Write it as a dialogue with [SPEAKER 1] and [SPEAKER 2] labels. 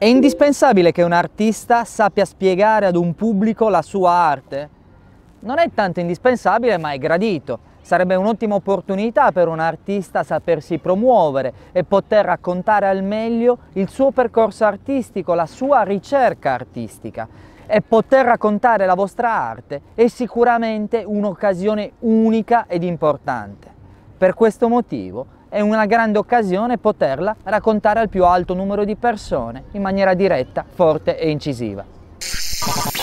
[SPEAKER 1] È indispensabile che un artista sappia spiegare ad un pubblico la sua arte? Non è tanto indispensabile, ma è gradito. Sarebbe un'ottima opportunità per un artista sapersi promuovere e poter raccontare al meglio il suo percorso artistico, la sua ricerca artistica. E poter raccontare la vostra arte è sicuramente un'occasione unica ed importante. Per questo motivo è una grande occasione poterla raccontare al più alto numero di persone in maniera diretta, forte e incisiva.